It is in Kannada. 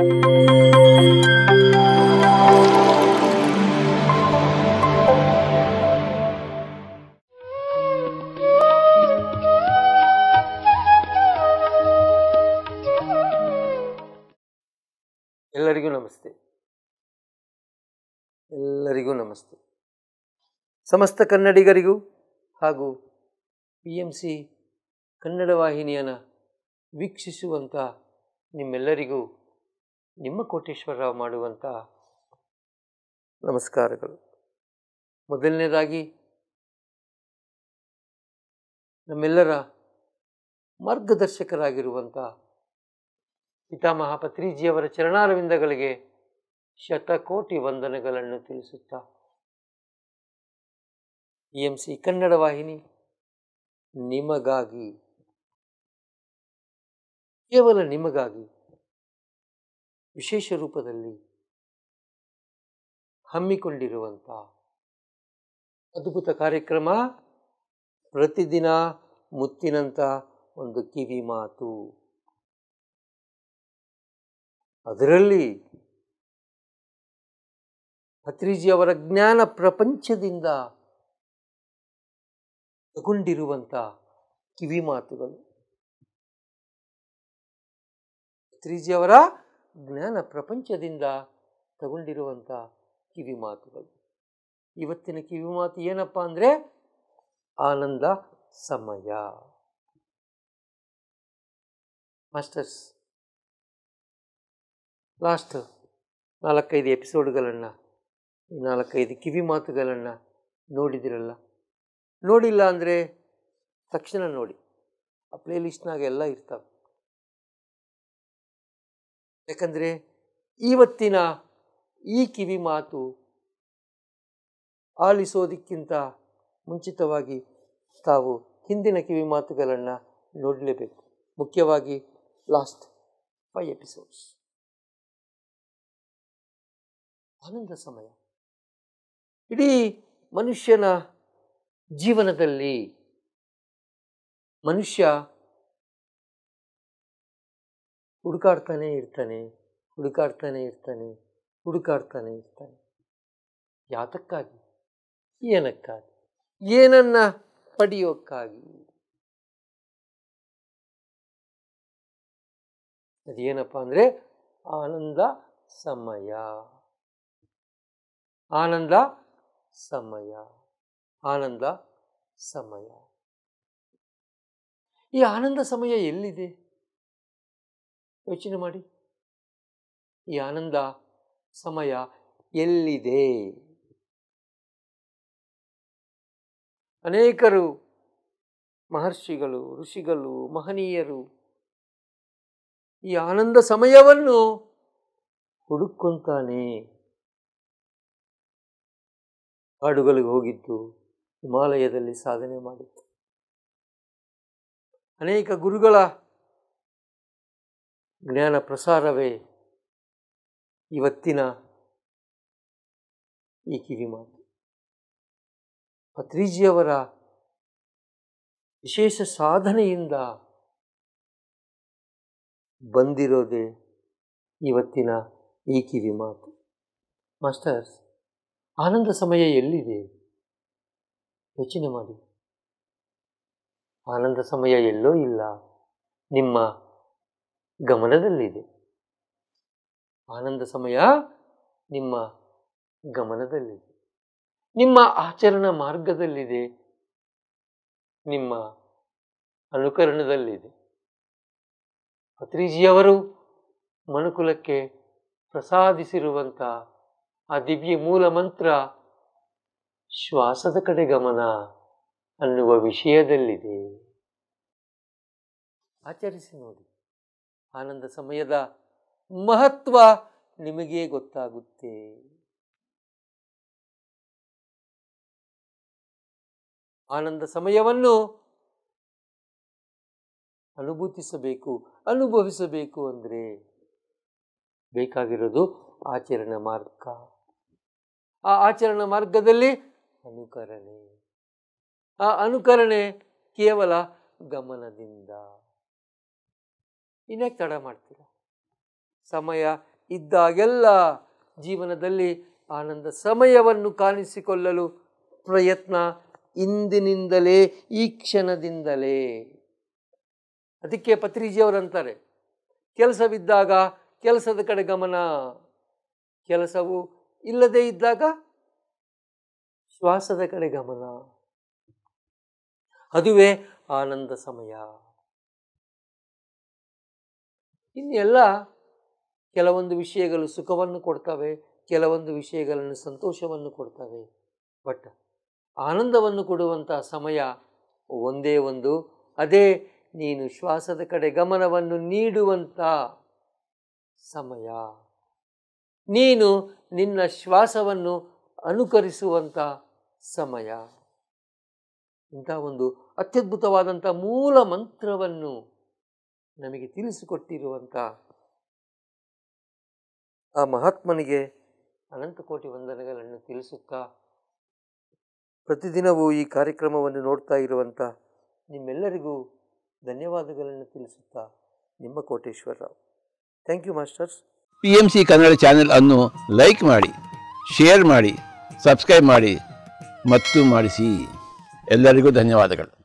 ಎಲ್ಲರಿಗೂ ನಮಸ್ತೆ ಎಲ್ಲರಿಗೂ ನಮಸ್ತೆ ಸಮಸ್ತ ಕನ್ನಡಿಗರಿಗೂ ಹಾಗೂ ಪಿ ಎಮ್ ಸಿ ಕನ್ನಡ ವಾಹಿನಿಯನ್ನು ವೀಕ್ಷಿಸುವಂಥ ನಿಮ್ಮೆಲ್ಲರಿಗೂ ನಿಮ್ಮ ಕೋಟೇಶ್ವರರಾವ್ ಮಾಡುವಂಥ ನಮಸ್ಕಾರಗಳು ಮೊದಲನೇದಾಗಿ ನಮ್ಮೆಲ್ಲರ ಮಾರ್ಗದರ್ಶಕರಾಗಿರುವಂಥ ಪಿತಾಮಹ ಪತ್ರಿಜಿಯವರ ಚರಣಾರವಿಂದಗಳಿಗೆ ಶತಕೋಟಿ ವಂದನೆಗಳನ್ನು ತಿಳಿಸುತ್ತಾ ಇ ಎಂ ಸಿ ಕನ್ನಡ ವಾಹಿನಿ ನಿಮಗಾಗಿ ಕೇವಲ ನಿಮಗಾಗಿ ವಿಶೇಷ ರೂಪದಲ್ಲಿ ಹಮ್ಮಿಕೊಂಡಿರುವಂಥ ಅದ್ಭುತ ಕಾರ್ಯಕ್ರಮ ಪ್ರತಿದಿನ ಮುತ್ತಿನಂಥ ಒಂದು ಕಿವಿ ಮಾತು ಅದರಲ್ಲಿ ಅವರ ಜ್ಞಾನ ಪ್ರಪಂಚದಿಂದ ತಗೊಂಡಿರುವಂಥ ಕಿವಿ ಮಾತುಗಳು ಅವರ ಜ್ಞಾನ ಪ್ರಪಂಚದಿಂದ ತಗೊಂಡಿರುವಂಥ ಕಿವಿ ಮಾತುಗಳು ಇವತ್ತಿನ ಕಿವಿ ಮಾತು ಏನಪ್ಪ ಅಂದರೆ ಆನಂದ ಸಮಯ ಮಾಸ್ಟರ್ಸ್ ಲಾಸ್ಟ್ ನಾಲ್ಕೈದು ಎಪಿಸೋಡ್ಗಳನ್ನು ನಾಲ್ಕೈದು ಕಿವಿ ಮಾತುಗಳನ್ನು ನೋಡಿದಿರಲ್ಲ ನೋಡಿಲ್ಲ ಅಂದರೆ ತಕ್ಷಣ ನೋಡಿ ಆ ಪ್ಲೇ ಇರ್ತವೆ ಯಾಕಂದರೆ ಇವತ್ತಿನ ಈ ಕಿವಿ ಮಾತು ಆಲಿಸೋದಕ್ಕಿಂತ ಮುಂಚಿತವಾಗಿ ತಾವು ಹಿಂದಿನ ಕಿವಿ ಮಾತುಗಳನ್ನು ನೋಡಲೇಬೇಕು ಮುಖ್ಯವಾಗಿ ಲಾಸ್ಟ್ ಫೈವ್ ಎಪಿಸೋಡ್ಸ್ ಆನಂದ ಸಮಯ ಇಡೀ ಮನುಷ್ಯನ ಜೀವನದಲ್ಲಿ ಮನುಷ್ಯ ಹುಡುಕಾಡ್ತಾನೆ ಇರ್ತಾನೆ ಹುಡುಕಾಡ್ತಾನೆ ಇರ್ತಾನೆ ಹುಡುಕಾಡ್ತಾನೆ ಇರ್ತಾನೆ ಯಾತಕ್ಕಾಗಿ ಏನಕ್ಕಾಗಿ ಏನನ್ನ ಪಡೆಯೋಕ್ಕಾಗಿ ಅದೇನಪ್ಪ ಅಂದರೆ ಆನಂದ ಸಮಯ ಆನಂದ ಸಮಯ ಆನಂದ ಸಮಯ ಈ ಆನಂದ ಸಮಯ ಎಲ್ಲಿದೆ ಯೋಚನೆ ಮಾಡಿ ಈ ಆನಂದ ಸಮಯ ಎಲ್ಲಿದೆ ಅನೇಕರು ಮಹರ್ಷಿಗಳು ಋಷಿಗಳು ಮಹನೀಯರು ಈ ಆನಂದ ಸಮಯವನ್ನು ಹುಡುಕೊಂತಾನೆ ಹಾಡುಗಳಿಗೆ ಹೋಗಿದ್ದು ಹಿಮಾಲಯದಲ್ಲಿ ಸಾಧನೆ ಮಾಡಿತ್ತು ಅನೇಕ ಗುರುಗಳ ಜ್ಞಾನ ಪ್ರಸಾರವೇ ಇವತ್ತಿನ ಈ ಮಾತು ಪತ್ರಿಜಿಯವರ ವಿಶೇಷ ಸಾಧನೆಯಿಂದ ಬಂದಿರೋದೇ ಇವತ್ತಿನ ಈ ಕಿವಿ ಮಾತು ಮಾಸ್ಟರ್ಸ್ ಆನಂದ ಸಮಯ ಎಲ್ಲಿದೆ ಯೋಚನೆ ಮಾಡಿ ಆನಂದ ಸಮಯ ಎಲ್ಲೋ ಇಲ್ಲ ನಿಮ್ಮ ಗಮನದಲ್ಲಿದೆ ಆನಂದ ಸಮಯ ನಿಮ್ಮ ಗಮನದಲ್ಲಿದೆ ನಿಮ್ಮ ಆಚರಣಾ ಮಾರ್ಗದಲ್ಲಿದೆ ನಿಮ್ಮ ಅನುಕರಣದಲ್ಲಿದೆ ಪತ್ರಿಜಿಯವರು ಮನುಕುಲಕ್ಕೆ ಪ್ರಸಾದಿಸಿರುವಂಥ ಆ ದಿವ್ಯ ಮೂಲ ಮಂತ್ರ ಶ್ವಾಸದ ಕಡೆ ಗಮನ ಅನ್ನುವ ವಿಷಯದಲ್ಲಿದೆ ಆಚರಿಸಿ ನೋಡಿ ಆನಂದ ಸಮಯದ ಮಹತ್ವ ನಿಮಗೇ ಗೊತ್ತಾಗುತ್ತೆ ಆನಂದ ಸಮಯವನ್ನು ಅನುಭೂತಿಸಬೇಕು ಅನುಭವಿಸಬೇಕು ಅಂದರೆ ಬೇಕಾಗಿರೋದು ಆಚರಣೆ ಮಾರ್ಗ ಆ ಆಚರಣಾ ಮಾರ್ಗದಲ್ಲಿ ಅನುಕರಣೆ ಆ ಅನುಕರಣೆ ಕೇವಲ ಗಮನದಿಂದ ಇನ್ಯಾಕೆ ತಡ ಮಾಡ್ತೀರ ಸಮಯ ಇದ್ದಾಗೆಲ್ಲ ಜೀವನದಲ್ಲಿ ಆನಂದ ಸಮಯವನ್ನು ಕಾಣಿಸಿಕೊಳ್ಳಲು ಪ್ರಯತ್ನ ಇಂದಿನಿಂದಲೇ ಈ ಕ್ಷಣದಿಂದಲೇ ಅದಕ್ಕೆ ಪತ್ರಿಜಿಯವರಂತಾರೆ ಕೆಲಸವಿದ್ದಾಗ ಕೆಲಸದ ಕಡೆ ಗಮನ ಕೆಲಸವು ಇಲ್ಲದೇ ಇದ್ದಾಗ ಶ್ವಾಸದ ಕಡೆ ಗಮನ ಅದುವೇ ಆನಂದ ಸಮಯ ಇನ್ನೆಲ್ಲ ಕೆಲವೊಂದು ವಿಷಯಗಳು ಸುಖವನ್ನು ಕೊಡ್ತವೆ ಕೆಲವೊಂದು ವಿಷಯಗಳನ್ನು ಸಂತೋಷವನ್ನು ಕೊಡ್ತವೆ ಬಟ್ ಆನಂದವನ್ನು ಕೊಡುವಂಥ ಸಮಯ ಒಂದೇ ಒಂದು ಅದೇ ನೀನು ಶ್ವಾಸದ ಕಡೆ ಗಮನವನ್ನು ನೀಡುವಂಥ ಸಮಯ ನೀನು ನಿನ್ನ ಶ್ವಾಸವನ್ನು ಅನುಕರಿಸುವಂಥ ಸಮಯ ಇಂಥ ಒಂದು ಅತ್ಯದ್ಭುತವಾದಂಥ ಮೂಲ ಮಂತ್ರವನ್ನು ನಮಗೆ ತಿಳಿಸಿಕೊಟ್ಟಿರುವಂಥ ಆ ಮಹಾತ್ಮನಿಗೆ ಅನಂತ ಕೋಟಿ ವಂದನೆಗಳನ್ನು ತಿಳಿಸುತ್ತಾ ಪ್ರತಿದಿನವೂ ಈ ಕಾರ್ಯಕ್ರಮವನ್ನು ನೋಡ್ತಾ ಇರುವಂಥ ನಿಮ್ಮೆಲ್ಲರಿಗೂ ಧನ್ಯವಾದಗಳನ್ನು ತಿಳಿಸುತ್ತಾ ನಿಮ್ಮ Koteshwara Rao thank you masters P M C Kannada channel ಅನ್ನು ಲೈಕ್ ಮಾಡಿ ಶೇರ್ ಮಾಡಿ ಸಬ್ಸ್ಕ್ರೈಬ್ ಮಾಡಿ ಮತ್ತು ಮಾಡಿಸಿ ಎಲ್ಲರಿಗೂ ಧನ್ಯವಾದಗಳು